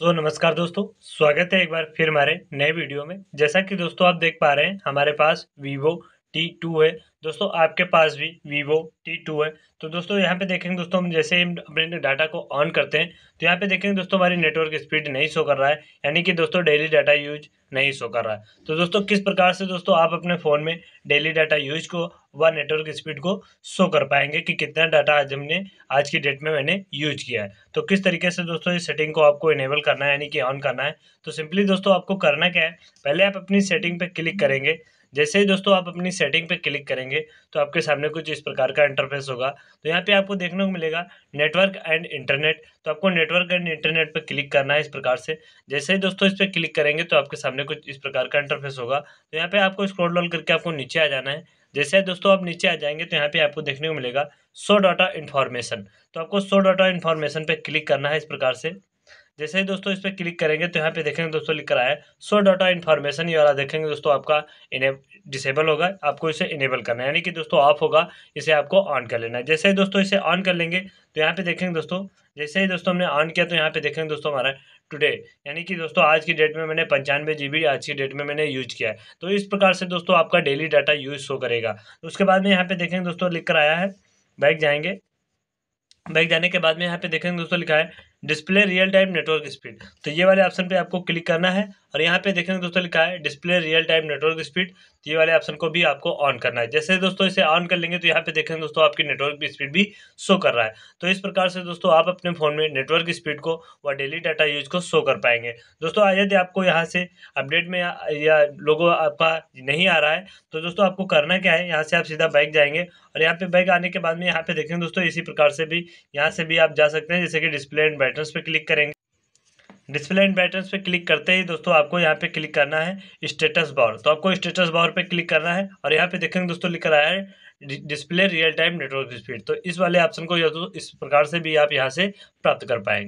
तो नमस्कार दोस्तों स्वागत है एक बार फिर हमारे नए वीडियो में जैसा कि दोस्तों आप देख पा रहे हैं हमारे पास वीवो टी टू है दोस्तों आपके पास भी वीवो टी टू है तो दोस्तों यहाँ पे देखेंगे दोस्तों हम जैसे ही अपने डाटा को ऑन करते हैं तो यहाँ पे देखेंगे दोस्तों हमारी नेटवर्क स्पीड नहीं शो कर रहा है यानी कि दोस्तों डेली डाटा यूज नहीं शो कर रहा है तो दोस्तों किस प्रकार से दोस्तों आप अपने फ़ोन में डेली डाटा यूज को व नेटवर्क स्पीड को शो कर पाएंगे कि कितना डाटा आज हमने आज की डेट में मैंने यूज किया है तो किस तरीके से दोस्तों इस सेटिंग को आपको इनेबल करना है यानी कि ऑन करना है तो सिंपली दोस्तों आपको करना क्या है पहले आप अपनी सेटिंग पर क्लिक करेंगे जैसे ही दोस्तों आप अपनी सेटिंग पे क्लिक करेंगे तो आपके सामने कुछ इस प्रकार का इंटरफेस होगा तो यहाँ पे आपको देखने को मिलेगा नेटवर्क एंड इंटरनेट तो आपको नेटवर्क एंड इंटरनेट पे क्लिक करना है इस प्रकार से जैसे ही दोस्तों इस पर क्लिक करेंगे तो आपके सामने कुछ इस प्रकार का इंटरफेस होगा तो यहाँ पे आपको स्क्रोल डॉल करके आपको नीचे आ जाना है जैसे दोस्तों आप नीचे आ जाएंगे तो यहाँ पे आपको देखने को मिलेगा सो डाटा इन्फॉर्मेशन तो आपको सो डाटा इन्फॉर्मेशन पे क्लिक करना है इस प्रकार से जैसे ही दोस्तों इस पर क्लिक करेंगे तो यहाँ पे देखेंगे दोस्तों लिख रहा है सो डाटा इन्फॉर्मेशन ये वाला देखेंगे दोस्तों आपका इने डिसेबल होगा आपको इसे इनेबल करना है यानी कि दोस्तों ऑफ होगा इसे आपको ऑन कर लेना है जैसे ही दोस्तों इसे ऑन कर लेंगे तो यहाँ पे देखेंगे दोस्तों जैसे ही दोस्तों हमने ऑन किया तो यहाँ पे देखेंगे दोस्तों हमारा टुडे यानी कि दोस्तों आज की डेट में मैंने पंचानवे जी आज की डेट में मैंने यूज किया है तो इस प्रकार से दोस्तों आपका डेली डाटा यूज शो करेगा तो उसके बाद में यहाँ पे देखेंगे दोस्तों लिख कर आया है बैग जाएंगे बैग जाने के बाद में यहाँ पे देखेंगे दोस्तों लिखा है display real time network speed तो ये वाले ऑप्शन पे आपको क्लिक करना है और यहाँ पे देखेंगे दोस्तों लिखा है display real time network speed तो ये वाले ऑप्शन को भी आपको ऑन करना है जैसे दोस्तों इसे ऑन कर लेंगे तो यहाँ पे देखेंगे दोस्तों आपकी नेटवर्क की स्पीड भी शो कर रहा है तो इस प्रकार से दोस्तों आप अपने फ़ोन में नेटवर्क स्पीड को व डेली डाटा यूज को शो कर पाएंगे दोस्तों यदि आपको यहाँ से अपडेट में या लोगों आपका नहीं आ रहा है तो दोस्तों आपको करना क्या है यहाँ से आप सीधा बाइक जाएंगे और यहाँ पे बाइक आने के बाद में यहाँ पे देखेंगे दोस्तों इसी प्रकार से भी यहाँ से भी आप जा सकते हैं जैसे कि डिस्प्ले एंड बैटर्स पे क्लिक करेंगे डिस्प्ले एंड बैटर्स पे क्लिक करते ही दोस्तों आपको यहाँ पे क्लिक करना है स्टेटस बार तो आपको स्टेटस बार पे क्लिक करना है और यहाँ पे देखेंगे दोस्तों लिख रहा है display real time network speed तो इस वाले ऑप्शन को या तो इस प्रकार से भी आप यहाँ से प्राप्त कर पाएंगे